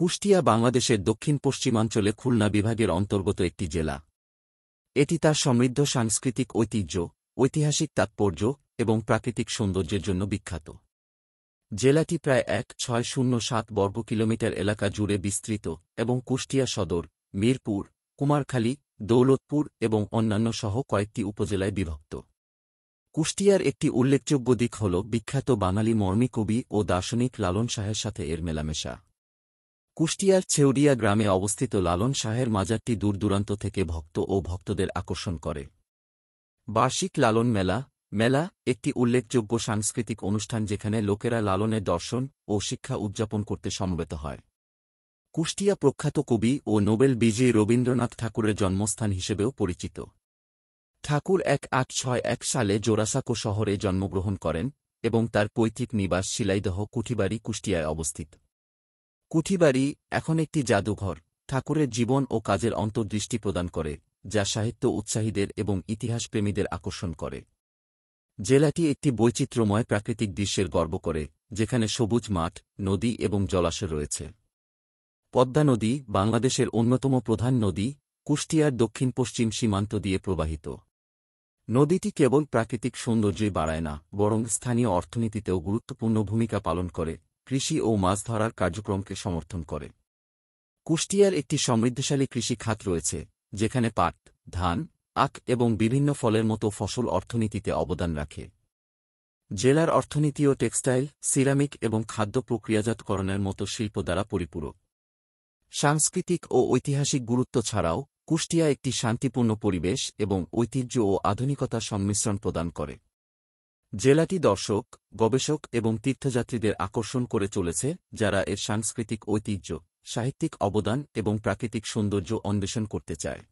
কুষ্টিয়া বাংলাদেশের দক্ষিণ পশ্চিমাঞ্চলে খুলনা বিভাগের অন্তর্গত একটি জেলা এটি তার সমৃদ্ধ সাংস্কৃতিক ঐতিহ্য ঐতিহাসিক তাৎপর্য এবং প্রাকৃতিক সৌন্দর্যের জন্য বিখ্যাত জেলাটি প্রায় এক ছয় শূন্য সাত বর্গ কিলোমিটার এলাকা জুড়ে বিস্তৃত এবং কুষ্টিয়া সদর মিরপুর কুমারখালী দৌলতপুর এবং অন্যান্য সহ কয়েকটি উপজেলায় বিভক্ত কুষ্টিয়ার একটি উল্লেখযোগ্য দিক হল বিখ্যাত বাঙালি মর্মী কবি ও দার্শনিক লালন শাহের সাথে এর মেলামেশা কুষ্টিয়ার ছেউরিয়া গ্রামে অবস্থিত লালন শাহের মাজারটি দূর দূরান্ত থেকে ভক্ত ও ভক্তদের আকর্ষণ করে বার্ষিক লালন মেলা মেলা একটি উল্লেখযোগ্য সাংস্কৃতিক অনুষ্ঠান যেখানে লোকেরা লালনের দর্শন ও শিক্ষা উদযাপন করতে সমবেত হয় কুষ্টিয়া প্রখ্যাত কবি ও নোবেল বিজয়ী রবীন্দ্রনাথ ঠাকুরের জন্মস্থান হিসেবেও পরিচিত ঠাকুর এক আট ছয় এক সালে জোরাসাকো শহরে জন্মগ্রহণ করেন এবং তার পৈতৃক নিবাস শিলাইদহ কুঠিবাড়ি কুষ্টিয়ায় অবস্থিত কুঠিবাড়ি এখন একটি জাদুঘর ঠাকুরের জীবন ও কাজের অন্তর্দৃষ্টি প্রদান করে যা সাহিত্য উৎসাহীদের এবং ইতিহাসপ্রেমীদের আকর্ষণ করে জেলাটি একটি বৈচিত্র্যময় প্রাকৃতিক দৃশ্যের গর্ব করে যেখানে সবুজ মাঠ নদী এবং জলাশয় রয়েছে পদ্মা নদী বাংলাদেশের অন্যতম প্রধান নদী কুষ্টিয়ার দক্ষিণ পশ্চিম সীমান্ত দিয়ে প্রবাহিত নদীটি কেবল প্রাকৃতিক সৌন্দর্যই বাড়ায় না বরং স্থানীয় অর্থনীতিতেও গুরুত্বপূর্ণ ভূমিকা পালন করে কৃষি ও মাছ ধরার কার্যক্রমকে সমর্থন করে কুষ্টিয়ার একটি সমৃদ্ধশালী কৃষি খাত রয়েছে যেখানে পাট ধান আখ এবং বিভিন্ন ফলের মতো ফসল অর্থনীতিতে অবদান রাখে জেলার অর্থনীতি ও টেক্সটাইল সিরামিক এবং খাদ্য প্রক্রিয়াজাতকরণের মতো শিল্প দ্বারা পরিপূরক সাংস্কৃতিক ও ঐতিহাসিক গুরুত্ব ছাড়াও কুষ্টিয়া একটি শান্তিপূর্ণ পরিবেশ এবং ঐতিহ্য ও আধুনিকতার সংমিশ্রণ প্রদান করে জেলাটি দর্শক গবেষক এবং তীর্থযাত্রীদের আকর্ষণ করে চলেছে যারা এর সাংস্কৃতিক ঐতিহ্য সাহিত্যিক অবদান এবং প্রাকৃতিক সৌন্দর্য অন্বেষণ করতে চায়